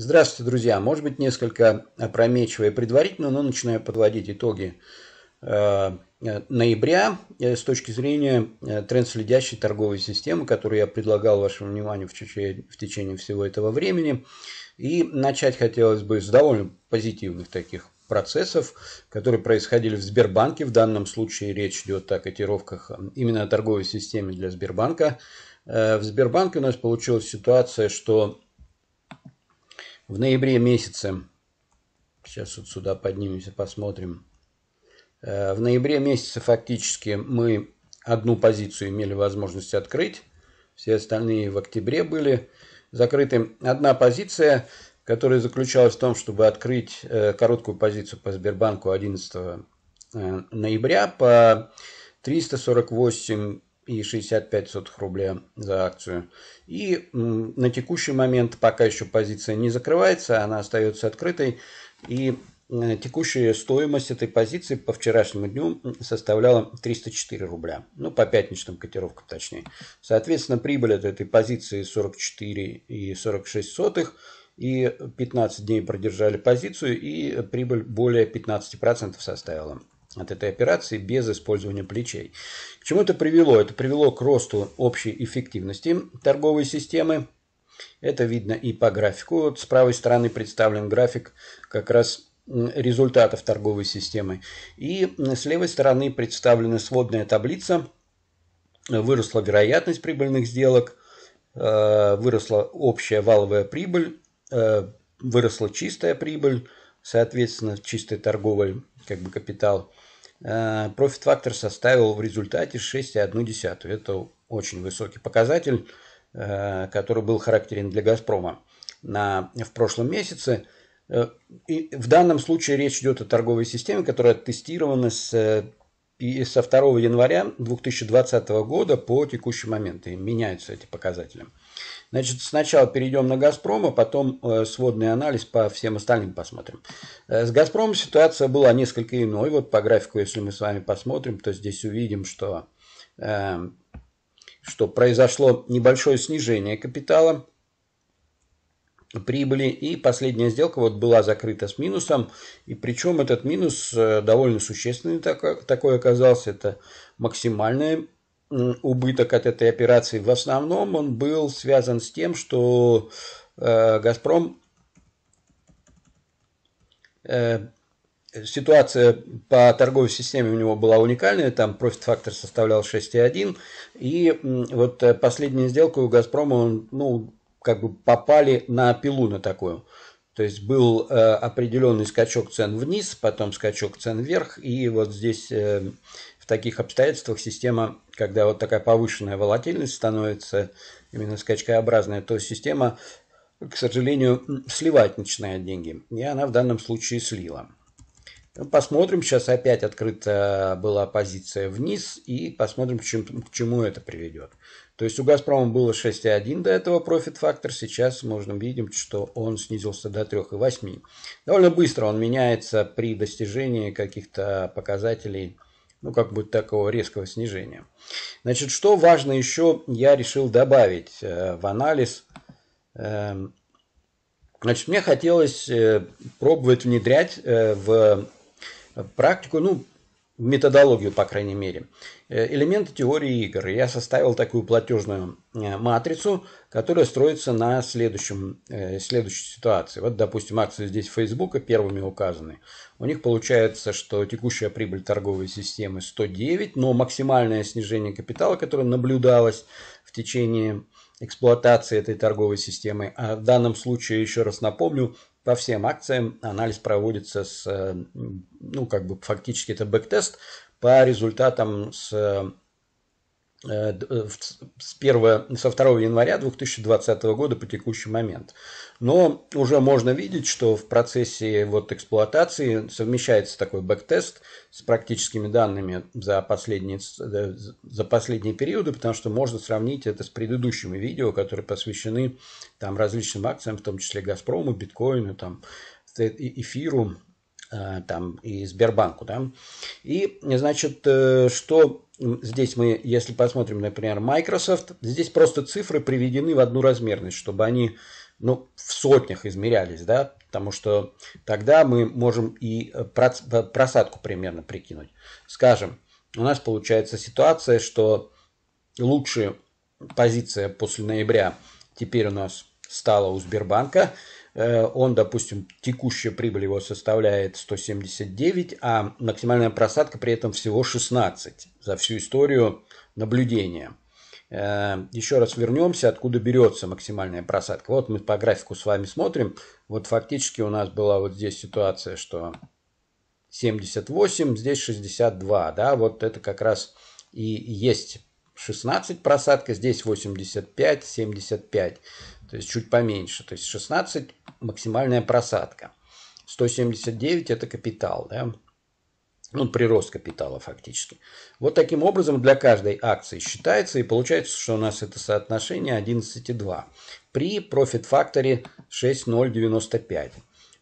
Здравствуйте, друзья. Может быть, несколько опрометчиво и предварительно, но начинаю подводить итоги э, э, ноября э, с точки зрения трендследящей торговой системы, которую я предлагал вашему вниманию в течение, в течение всего этого времени. И начать хотелось бы с довольно позитивных таких процессов, которые происходили в Сбербанке. В данном случае речь идет о котировках именно о торговой системе для Сбербанка. В Сбербанке у нас получилась ситуация, что в ноябре месяце, сейчас вот сюда поднимемся, посмотрим. Э, в ноябре месяце фактически мы одну позицию имели возможность открыть, все остальные в октябре были закрыты. Одна позиция, которая заключалась в том, чтобы открыть э, короткую позицию по Сбербанку 11 э, ноября по 348 и 65 сотых рубля за акцию. И на текущий момент пока еще позиция не закрывается, она остается открытой. И э, текущая стоимость этой позиции по вчерашнему дню составляла 304 рубля. Ну, по пятничным котировкам точнее. Соответственно, прибыль от этой позиции 44 и 46 сотых. И 15 дней продержали позицию, и прибыль более 15% составила от этой операции без использования плечей. К чему это привело? Это привело к росту общей эффективности торговой системы. Это видно и по графику. Вот с правой стороны представлен график как раз результатов торговой системы. И с левой стороны представлена сводная таблица. Выросла вероятность прибыльных сделок, э, выросла общая валовая прибыль, э, выросла чистая прибыль, соответственно, чистый торговый как бы, капитал. Э, профит-фактор составил в результате 6,1. Это очень высокий показатель, э, который был характерен для «Газпрома» на, в прошлом месяце. Э, и в данном случае речь идет о торговой системе, которая тестирована с, со 2 января 2020 года по текущий момент. И меняются эти показатели. Значит, сначала перейдем на «Газпром», а потом э, сводный анализ по всем остальным посмотрим. Э, с «Газпромом» ситуация была несколько иной. Вот по графику, если мы с вами посмотрим, то здесь увидим, что, э, что произошло небольшое снижение капитала прибыли. И последняя сделка вот была закрыта с минусом. И причем этот минус довольно существенный такой, такой оказался. Это максимальная убыток от этой операции. В основном он был связан с тем, что э, «Газпром» э, ситуация по торговой системе у него была уникальная, там профит-фактор составлял 6,1, и вот э, последнюю сделку у «Газпрома», он, ну, как бы попали на пилу на такую. То есть был определенный скачок цен вниз, потом скачок цен вверх, и вот здесь таких обстоятельствах система, когда вот такая повышенная волатильность становится именно скачкообразная, то система, к сожалению, сливать начинает деньги. И она в данном случае слила. Ну, посмотрим, сейчас опять открыта была позиция вниз, и посмотрим, к чему, к чему это приведет. То есть у «Газпрома» было 6,1 до этого профит-фактор, сейчас можно видим, что он снизился до 3,8. Довольно быстро он меняется при достижении каких-то показателей – ну, как бы такого резкого снижения. Значит, что важно еще, я решил добавить э, в анализ. Эм, значит, мне хотелось э, пробовать внедрять э, в практику, ну, методологию, по крайней мере, э, элементы теории игр. Я составил такую платежную э, матрицу, которая строится на следующем, э, следующей ситуации. Вот, допустим, акции здесь Фейсбука первыми указаны. У них получается, что текущая прибыль торговой системы 109, но максимальное снижение капитала, которое наблюдалось в течение эксплуатации этой торговой системы. А в данном случае, еще раз напомню, по всем акциям анализ проводится с, э, ну, как бы фактически это бэктест по результатам с Э, э, с 1, со 2 января 2020 года по текущий момент. Но уже можно видеть, что в процессе вот эксплуатации совмещается такой бэк тест с практическими данными за последние, э, за последние периоды, потому что можно сравнить это с предыдущими видео, которые посвящены там, различным акциям, в том числе «Газпрому», «Биткоину», там, эфиру Э, там, и Сбербанку. Да? И, значит, э, что здесь мы, если посмотрим, например, Microsoft, здесь просто цифры приведены в одну размерность, чтобы они ну, в сотнях измерялись, да, потому что тогда мы можем и э, просадку примерно прикинуть. Скажем, у нас получается ситуация, что лучшая позиция после ноября теперь у нас стала у Сбербанка, Э, он, допустим, текущая прибыль его составляет 179, а максимальная просадка при этом всего 16 за всю историю наблюдения. Э, еще раз вернемся, откуда берется максимальная просадка. Вот мы по графику с вами смотрим. Вот фактически у нас была вот здесь ситуация, что 78, здесь 62. Да, вот это как раз и есть 16 просадка, здесь 85, 75 то есть чуть поменьше. То есть 16 максимальная просадка. 179 это капитал, да? ну, прирост капитала фактически. Вот таким образом для каждой акции считается и получается, что у нас это соотношение 11,2 при профит-факторе 6,095.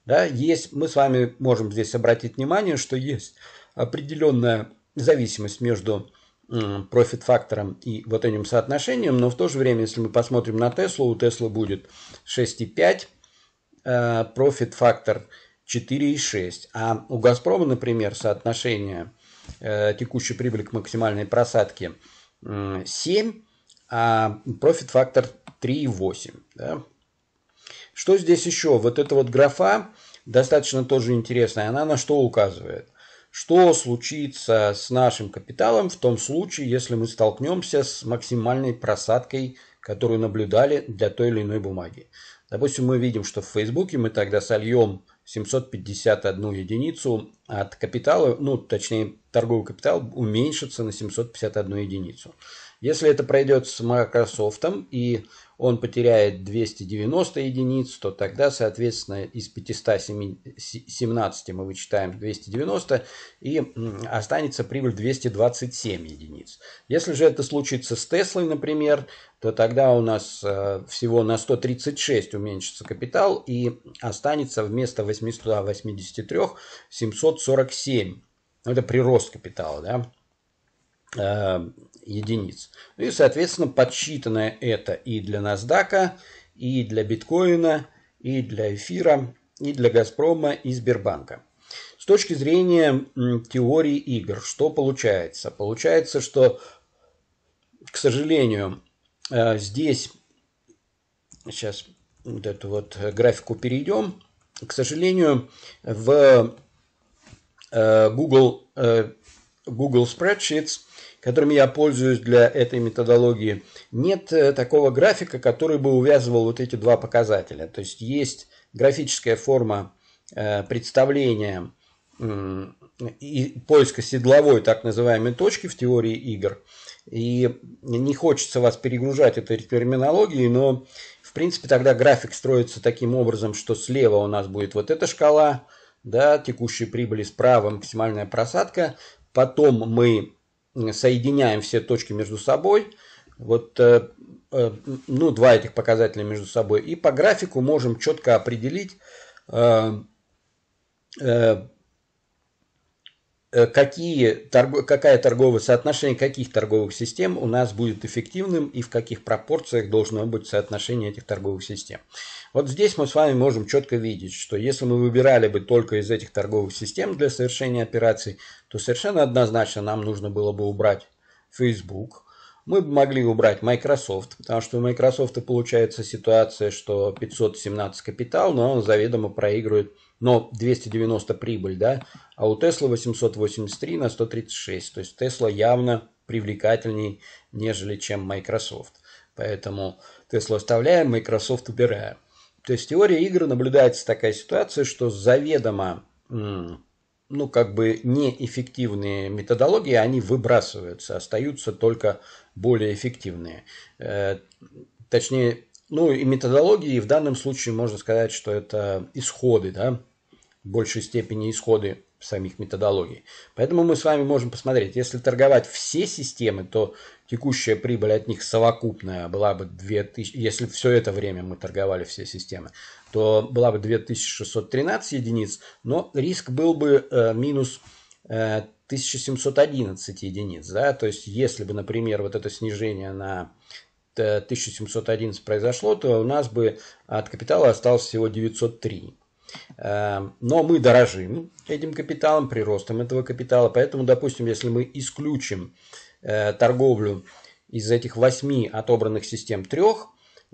Да, есть, мы с вами можем здесь обратить внимание, что есть определенная зависимость между профит-фактором и вот этим соотношением, но в то же время, если мы посмотрим на Теслу, у Теслы будет 6,5 профит-фактор 4,6. А у Газпрома, например, соотношение э, текущей прибыли к максимальной просадке 7, а профит-фактор 3,8. Да? Что здесь еще? Вот эта вот графа достаточно тоже интересная. Она на что указывает? что случится с нашим капиталом в том случае, если мы столкнемся с максимальной просадкой, которую наблюдали для той или иной бумаги. Допустим, мы видим, что в Фейсбуке мы тогда сольем 751 единицу от капитала, ну, точнее, торговый капитал уменьшится на 751 единицу. Если это пройдет с Microsoft и он потеряет 290 единиц, то тогда, соответственно, из 517 мы вычитаем 290 и останется прибыль 227 единиц. Если же это случится с Теслой, например, то тогда у нас э, всего на 136 уменьшится капитал и останется вместо 883 747. Это прирост капитала, да? Э, единиц. Ну и, соответственно, подсчитанное это и для NASDAQ, и для биткоина, и для эфира, и для Газпрома, и Сбербанка. С точки зрения теории игр, что получается? Получается, что, к сожалению, э, здесь, сейчас вот эту вот графику перейдем, к сожалению, в э, Google, э, Google Spreadsheets которыми я пользуюсь для этой методологии, нет э, такого графика, который бы увязывал вот эти два показателя. То есть есть графическая форма э, представления и поиска седловой так называемой точки в теории игр. И не хочется вас перегружать этой терминологией, но в принципе тогда график строится таким образом, что слева у нас будет вот эта шкала, да, текущей прибыли справа максимальная просадка, потом мы соединяем все точки между собой, вот э, э, ну, два этих показателя между собой, и по графику можем четко определить э, Э, какие, торг, какая торговое соотношение каких торговых систем у нас будет эффективным и в каких пропорциях должно быть соотношение этих торговых систем. Вот здесь мы с вами можем четко видеть, что если мы выбирали бы только из этих торговых систем для совершения операций, то совершенно однозначно нам нужно было бы убрать Facebook – мы могли убрать Microsoft, потому что у Microsoft получается ситуация, что 517 капитал, но он заведомо проигрывает, но 290 прибыль, да, а у Tesla 883 на 136, то есть Tesla явно привлекательней, нежели чем Microsoft. Поэтому Tesla оставляем, Microsoft убираем. То есть в теории игры наблюдается такая ситуация, что заведомо ну, как бы неэффективные методологии, они выбрасываются, остаются только более эффективные. Э, точнее, ну и методологии, и в данном случае можно сказать, что это исходы, да, в большей степени исходы самих методологий. Поэтому мы с вами можем посмотреть, если торговать все системы, то текущая прибыль от них совокупная была бы 2000, если все это время мы торговали все системы, то была бы 2613 единиц, но риск был бы э, минус э, 1711 единиц. Да? То есть, если бы, например, вот это снижение на 1711 э, произошло, то у нас бы от капитала осталось всего 903. Э, но мы дорожим этим капиталом, приростом этого капитала. Поэтому, допустим, если мы исключим э, торговлю из этих восьми отобранных систем трех,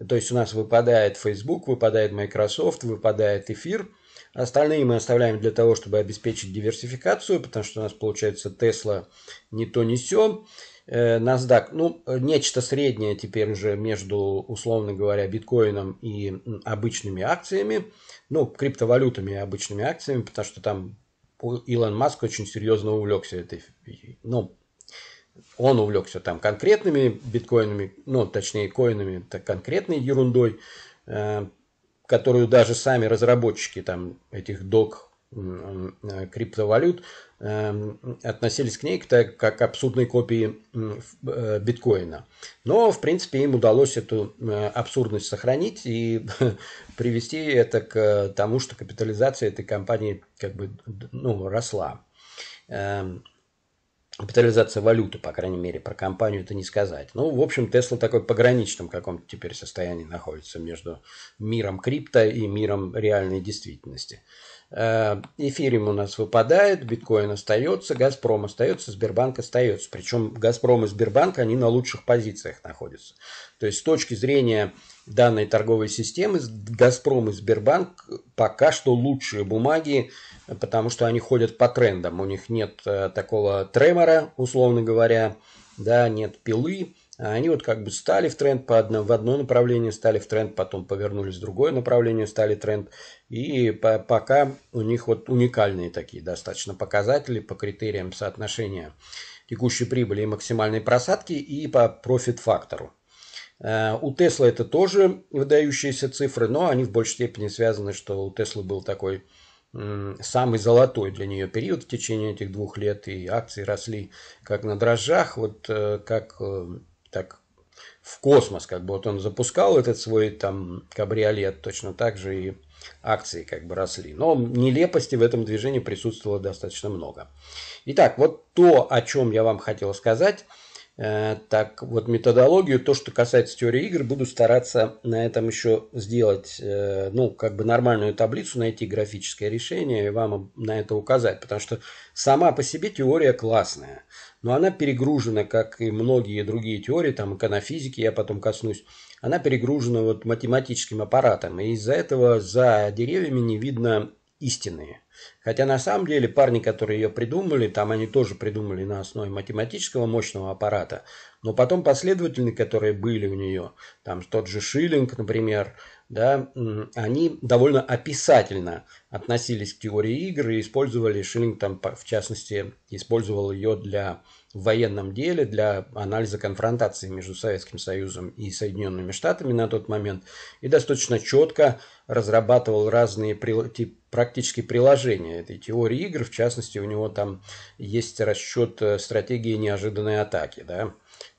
то есть у нас выпадает Facebook, выпадает Microsoft, выпадает эфир. Остальные мы оставляем для того, чтобы обеспечить диверсификацию, потому что у нас получается Tesla не то не все, э, NASDAQ, ну, нечто среднее теперь уже между, условно говоря, биткоином и обычными акциями, ну, криптовалютами и обычными акциями, потому что там Илон Маск очень серьезно увлекся этой, ну, он увлекся там конкретными биткоинами, ну, точнее, коинами, это конкретной ерундой, э, которую даже сами разработчики там этих док э, криптовалют э, относились к ней как к абсурдной копии биткоина. Но, в принципе, им удалось эту э, абсурдность сохранить и привести это к тому, что капитализация этой компании как бы ну, росла. Эм, капитализация валюты, по крайней мере, про компанию это не сказать. Ну, в общем, Тесла такой пограничном каком-то теперь состоянии находится между миром крипто и миром реальной действительности. Э, Эфириум у нас выпадает, биткоин остается, Газпром остается, Сбербанк остается. Причем Газпром и Сбербанк, они на лучших позициях находятся. То есть с точки зрения данной торговой системы Газпром и Сбербанк пока что лучшие бумаги, потому что они ходят по трендам. У них нет э, такого тремора, условно говоря, да, нет пилы а они вот как бы стали в тренд по одно, в одно направление, стали в тренд, потом повернулись в другое направление, стали тренд. И по, пока у них вот уникальные такие достаточно показатели по критериям соотношения текущей прибыли и максимальной просадки и по профит-фактору. Э, у Тесла это тоже выдающиеся цифры, но они в большей степени связаны, что у Теслы был такой самый золотой для нее период в течение этих двух лет, и акции росли как на дрожжах, вот э, как э, так в космос, как бы вот он запускал этот свой там кабриолет, точно так же и акции как бы росли. Но нелепости в этом движении присутствовало достаточно много. Итак, вот то, о чем я вам хотел сказать – Э, так вот методологию, то, что касается теории игр, буду стараться на этом еще сделать, э, ну, как бы нормальную таблицу, найти графическое решение и вам на это указать, потому что сама по себе теория классная, но она перегружена, как и многие другие теории, там, эконофизики, я потом коснусь, она перегружена вот математическим аппаратом, и из-за этого за деревьями не видно истинные. Хотя на самом деле парни, которые ее придумали, там они тоже придумали на основе математического мощного аппарата. Но потом последователи, которые были у нее, там тот же Шиллинг, например, да, они довольно описательно относились к теории игр и использовали, Шиллинг там в частности использовал ее для в военном деле для анализа конфронтации между Советским Союзом и Соединенными Штатами на тот момент и достаточно четко разрабатывал разные практически приложения этой теории игр. В частности, у него там есть расчет э, стратегии неожиданной атаки. Да?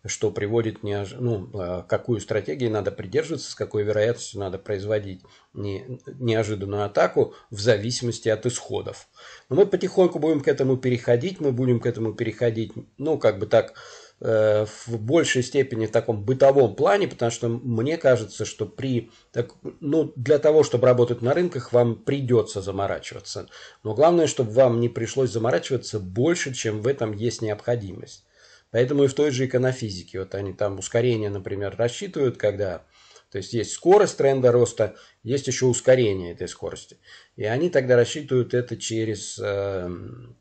что приводит неож... ну, а, какую стратегию надо придерживаться, с какой вероятностью надо производить не... неожиданную атаку в зависимости от исходов. Но мы потихоньку будем к этому переходить, мы будем к этому переходить, ну, как бы так, э, в большей степени в таком бытовом плане, потому что мне кажется, что при, так, ну, для того, чтобы работать на рынках, вам придется заморачиваться. Но главное, чтобы вам не пришлось заморачиваться больше, чем в этом есть необходимость. Поэтому и в той же эконофизике, вот они там ускорение, например, рассчитывают, когда то есть есть скорость тренда роста, есть еще ускорение этой скорости. И они тогда рассчитывают это через, эм,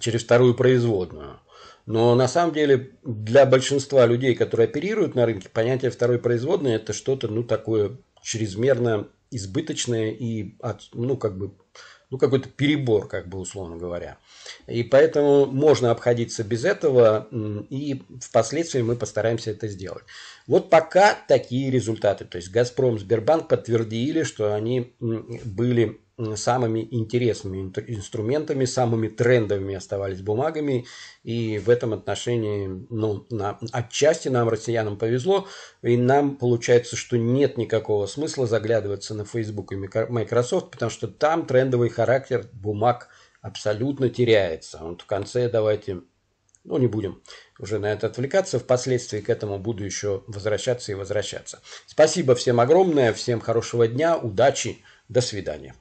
через вторую производную. Но на самом деле для большинства людей, которые оперируют на рынке, понятие второй производной это что-то ну, такое чрезмерно избыточное и ну, как бы ну, какой-то перебор, как бы условно говоря. И поэтому можно обходиться без этого, и впоследствии мы постараемся это сделать. Вот пока такие результаты. То есть «Газпром», «Сбербанк» подтвердили, что они были самыми интересными инструментами, самыми трендовыми оставались бумагами. И в этом отношении, ну, на, отчасти нам, россиянам, повезло. И нам получается, что нет никакого смысла заглядываться на Facebook и Microsoft, потому что там трендовый характер бумаг абсолютно теряется. Вот в конце давайте ну, не будем уже на это отвлекаться. Впоследствии к этому буду еще возвращаться и возвращаться. Спасибо всем огромное. Всем хорошего дня, удачи. До свидания.